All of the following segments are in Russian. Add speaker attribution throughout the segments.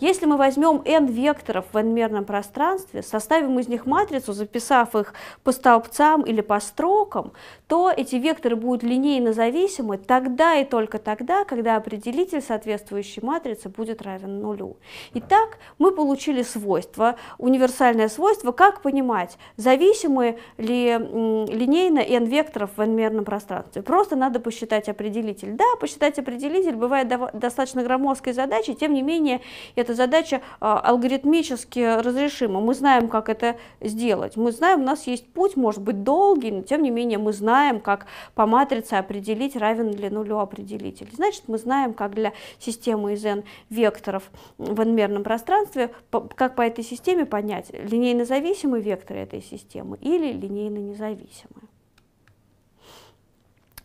Speaker 1: Если мы возьмем n векторов в n-мерном пространстве, составим из них матрицу, записав их по столбцам или по строкам, то эти векторы будут линейно зависимы тогда и только тогда, когда определитель соответствующей матрицы будет равен нулю. Итак, мы получили свойство, универсальное свойство, как понимать, зависимы ли линейно n векторов в n-мерном пространстве. Просто надо посчитать определитель. Да, посчитать определитель бывает достаточно громоздкой задачей, тем не менее это эта задача а, алгоритмически разрешима. Мы знаем, как это сделать. Мы знаем, у нас есть путь, может быть, долгий, но тем не менее мы знаем, как по матрице определить, равен ли нулю определитель. Значит, мы знаем, как для системы из n векторов в n-мерном пространстве, как по этой системе понять, линейно зависимые векторы этой системы или линейно независимые.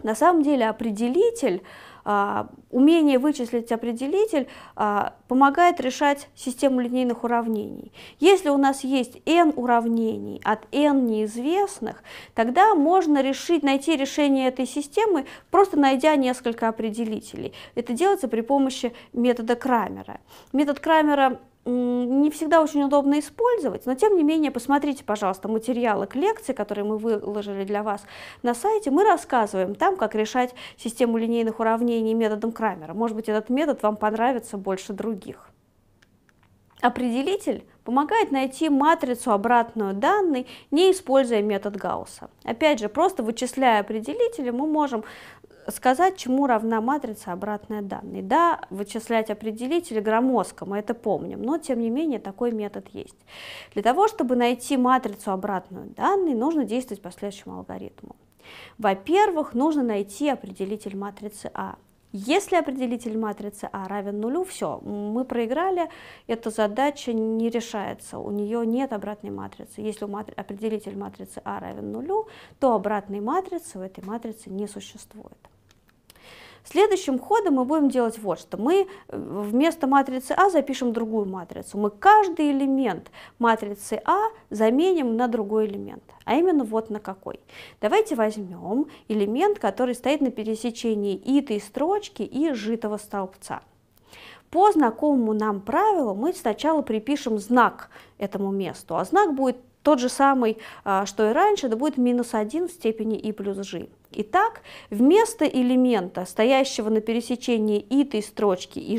Speaker 1: На самом деле определитель а, умение вычислить определитель а, помогает решать систему линейных уравнений. Если у нас есть n уравнений от n неизвестных, тогда можно решить, найти решение этой системы, просто найдя несколько определителей. Это делается при помощи метода Крамера. Метод Крамера не всегда очень удобно использовать, но тем не менее посмотрите, пожалуйста, материалы к лекции, которые мы выложили для вас на сайте. Мы рассказываем там, как решать систему линейных уравнений методом Крамера. Может быть, этот метод вам понравится больше других. Определитель помогает найти матрицу обратную данной, не используя метод Гаусса. Опять же, просто вычисляя определители, мы можем сказать, чему равна матрица обратной данной. Да, вычислять определители громоздко, мы это помним, но тем не менее такой метод есть. Для того, чтобы найти матрицу обратную данной, нужно действовать по следующему алгоритму. Во-первых, нужно найти определитель матрицы А. Если определитель матрицы А равен нулю, все, мы проиграли, эта задача не решается, у нее нет обратной матрицы. Если определитель матрицы А равен нулю, то обратной матрицы в этой матрице не существует. Следующим ходом мы будем делать вот что. Мы э, вместо матрицы А запишем другую матрицу. Мы каждый элемент матрицы А заменим на другой элемент, а именно вот на какой. Давайте возьмем элемент, который стоит на пересечении итой строчки и житого столбца. По знакомому нам правилу мы сначала припишем знак этому месту, а знак будет тот же самый, а, что и раньше, да будет минус 1 в степени и плюс g. Итак, вместо элемента, стоящего на пересечении итой строчки и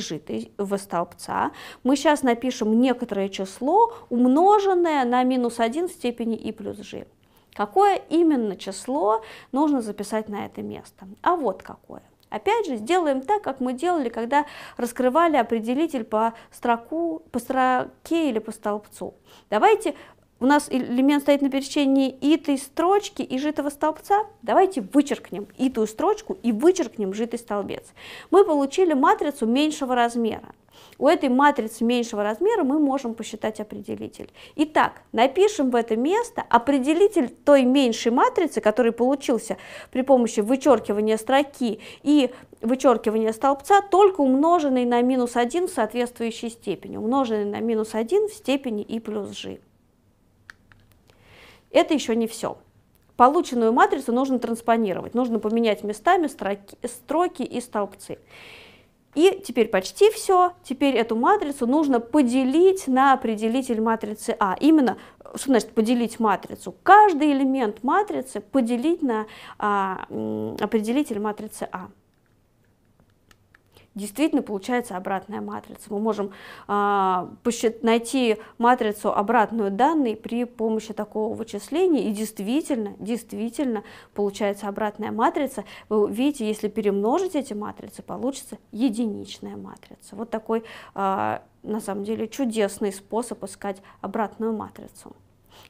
Speaker 1: в столбца, мы сейчас напишем некоторое число, умноженное на минус 1 в степени и плюс g. Какое именно число нужно записать на это место? А вот какое. Опять же, сделаем так, как мы делали, когда раскрывали определитель по, строку, по строке или по столбцу. Давайте у нас элемент стоит на пересечении итой строчки и житого столбца, давайте вычеркнем итую строчку и вычеркнем житый столбец. Мы получили матрицу меньшего размера. У этой матрицы меньшего размера мы можем посчитать определитель. Итак, напишем в это место определитель той меньшей матрицы, который получился при помощи вычеркивания строки и вычеркивания столбца, только умноженный на минус 1 в соответствующей степени, умноженный на минус 1 в степени и плюс g. Это еще не все. Полученную матрицу нужно транспонировать, нужно поменять местами строки, строки и столбцы. И теперь почти все. Теперь эту матрицу нужно поделить на определитель матрицы А. Именно, что значит поделить матрицу? Каждый элемент матрицы поделить на а, определитель матрицы А действительно получается обратная матрица. Мы можем а, найти матрицу обратную данной при помощи такого вычисления, и действительно, действительно получается обратная матрица. Вы видите, если перемножить эти матрицы, получится единичная матрица. Вот такой, а, на самом деле, чудесный способ искать обратную матрицу.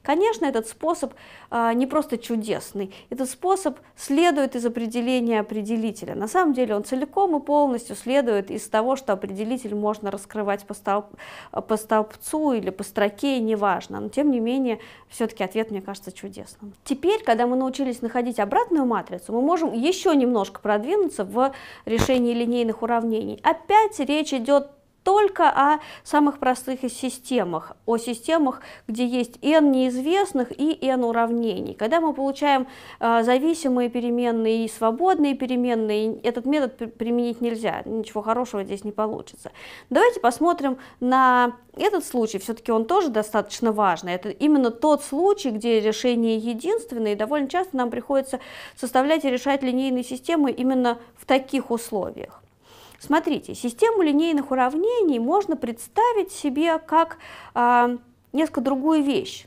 Speaker 1: Конечно, этот способ а, не просто чудесный, этот способ следует из определения определителя. На самом деле он целиком и полностью следует из того, что определитель можно раскрывать по, столб, а, по столбцу или по строке, неважно. Но тем не менее, все-таки ответ мне кажется чудесным. Теперь, когда мы научились находить обратную матрицу, мы можем еще немножко продвинуться в решении линейных уравнений. Опять речь идет только о самых простых из системах, о системах, где есть n неизвестных и n уравнений. Когда мы получаем э, зависимые переменные и свободные переменные, этот метод применить нельзя, ничего хорошего здесь не получится. Давайте посмотрим на этот случай, все-таки он тоже достаточно важный. Это именно тот случай, где решение единственное, и довольно часто нам приходится составлять и решать линейные системы именно в таких условиях. Смотрите, систему линейных уравнений можно представить себе как э, несколько другую вещь.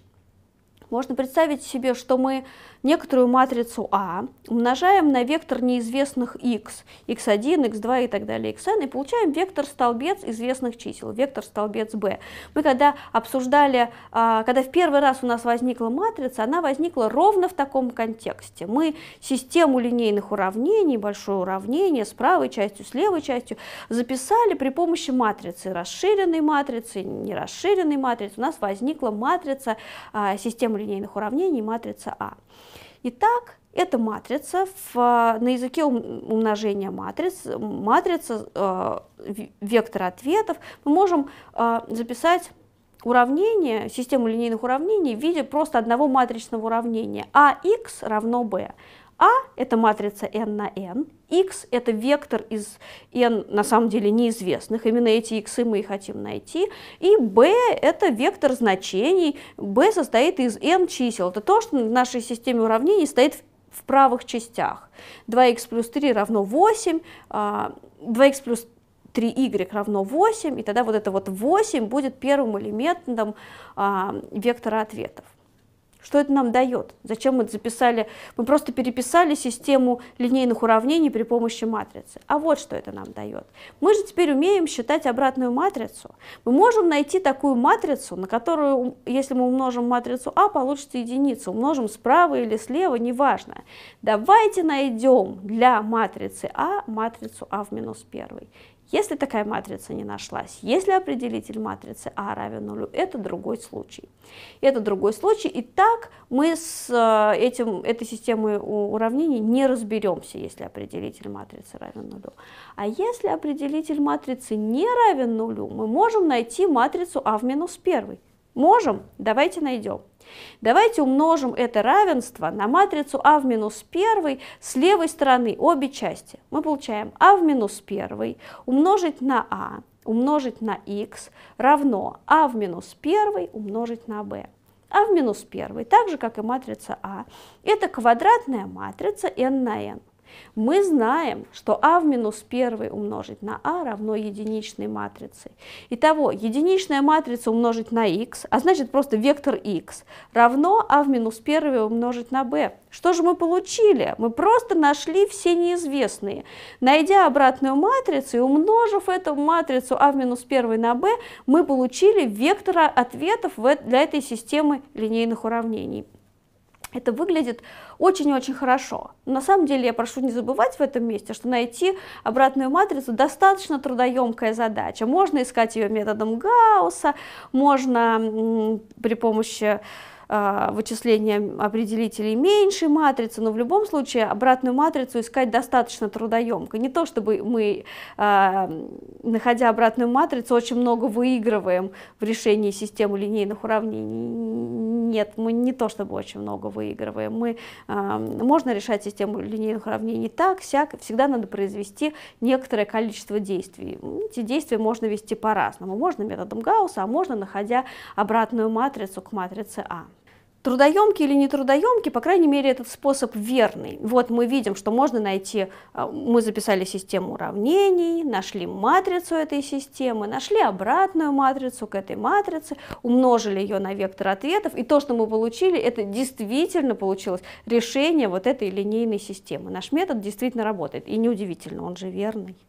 Speaker 1: Можно представить себе, что мы некоторую матрицу А, умножаем на вектор неизвестных x, x1, x2 и так далее, xn, и получаем вектор-столбец известных чисел, вектор-столбец B. Мы когда обсуждали, а, когда в первый раз у нас возникла матрица, она возникла ровно в таком контексте. Мы систему линейных уравнений, большое уравнение с правой частью, с левой частью, записали при помощи матрицы, расширенной матрицы, нерасширенной матрицы. У нас возникла матрица а, системы линейных уравнений, матрица А. Итак, это матрица в, э, на языке умножения матриц, матрица э, вектора ответов. Мы можем э, записать уравнение, систему линейных уравнений в виде просто одного матричного уравнения. АХ равно b. А – это матрица n на n, x – это вектор из n, на самом деле, неизвестных, именно эти x мы и хотим найти, и b – это вектор значений, b состоит из n чисел, это то, что в нашей системе уравнений стоит в в правых частях. 2х плюс 3 равно 8, 2х а, плюс 3y равно 8, и тогда вот это вот 8 будет первым элементом а, вектора ответов. Что это нам дает? Зачем мы записали? Мы просто переписали систему линейных уравнений при помощи матрицы. А вот что это нам дает. Мы же теперь умеем считать обратную матрицу. Мы можем найти такую матрицу, на которую, если мы умножим матрицу А, получится единица. Умножим справа или слева, неважно. Давайте найдем для матрицы А матрицу А в минус 1. Если такая матрица не нашлась, если определитель матрицы А равен нулю, это другой случай. Это другой случай, и так мы с э, этим, этой системой уравнений не разберемся, если определитель матрицы равен нулю. А если определитель матрицы не равен нулю, мы можем найти матрицу А в минус 1. Можем? Давайте найдем. Давайте умножим это равенство на матрицу А в минус 1 с левой стороны обе части. Мы получаем А в минус 1 умножить на А умножить на x равно А в минус 1 умножить на b. А в минус 1, так же как и матрица А, это квадратная матрица n на n. Мы знаем, что А в минус 1 умножить на А равно единичной матрице. Итого, единичная матрица умножить на х, а значит просто вектор х, равно А в минус 1 умножить на b. Что же мы получили? Мы просто нашли все неизвестные. Найдя обратную матрицу и умножив эту матрицу А в минус 1 на b, мы получили вектора ответов для этой системы линейных уравнений это выглядит очень-очень хорошо. на самом деле я прошу не забывать в этом месте, что найти обратную матрицу достаточно трудоемкая задача. Можно искать ее методом Гаусса, можно при помощи а, вычисления определителей меньшей матрицы, но в любом случае обратную матрицу искать достаточно трудоемко. Не то чтобы мы, а, находя обратную матрицу, очень много выигрываем в решении системы линейных уравнений нет, мы не то чтобы очень много выигрываем. Мы, э, можно решать систему линейных уравнений так, сяк, всегда надо произвести некоторое количество действий. Эти действия можно вести по-разному. Можно методом Гаусса, а можно находя обратную матрицу к матрице А. Трудоемкий или нетрудоемкий, по крайней мере, этот способ верный. Вот мы видим, что можно найти, э, мы записали систему уравнений, нашли матрицу этой системы, нашли обратную матрицу к этой матрице, умножили ее на вектор ответов, и то, что мы получили, это действительно получилось решение вот этой линейной системы. Наш метод действительно работает, и неудивительно, он же верный.